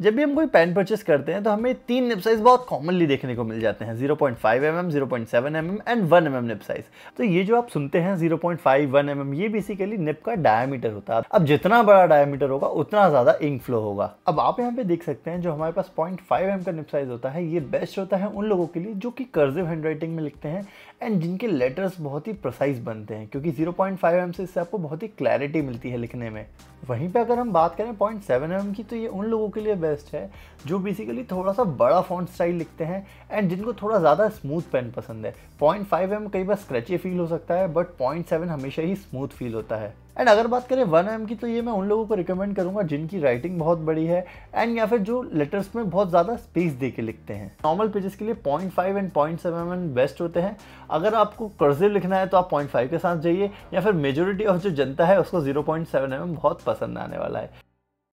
जब भी हम कोई पेन परचेस करते हैं तो हमें तीन निप साइज बहुत कॉमनली देखने को मिल जाते हैं 0.5 point five M M zero point seven M M and one M M nib size तो ये जो आप सुनते हैं 0.5 point five one M M ये बेसिकली निप का डायमीटर होता है अब जितना बड़ा डायमीटर होगा उतना ज़्यादा इंक फ्लो होगा अब आप यहाँ पे देख सकते हैं जो हमारे पास पॉइंट फाइव एम का निप साइज होता है ये बेस्ट होता है उन लोगों के लिए जो कि कर्जिव हैंड राइटिंग में लिखते हैं एंड जिनके लेटर्स बहुत ही प्रोसाइज बनते हैं क्योंकि जीरो पॉइंट फाइव एम से इससे आपको बहुत ही क्लैरिटी मिलती है लिखने में वहीं पर अगर हम बात करें पॉइंट सेवन एम की तो ये उन लोगों के लिए बेस्ट है जो बेसिकली थोड़ा सा बड़ा फॉन्ट स्टाइल लिखते हैं एंड जिनको थोड़ा ज़्यादा स्मूथ पेन पसंद है पॉइंट फाइव एम कई बार स्क्रैची फील हो सकता है बट पॉइंट सेवन हमेशा ही स्मूथ फील होता है एंड अगर बात करें वन एम की तो ये मैं उन लोगों को रिकमेंड करूंगा जिनकी राइटिंग बहुत बड़ी है एंड या फिर जो लेटर्स में बहुत ज़्यादा स्पेस दे के लिखते हैं नॉर्मल पेजेस के लिए point five and point seven M best होते हैं अगर आपको कर्जिव लिखना है तो आप पॉइंट फाइव के साथ जाइए या फिर मेजोरिटी ऑफ जो जनता है उसको zero point seven M M बहुत पसंद आने वाला है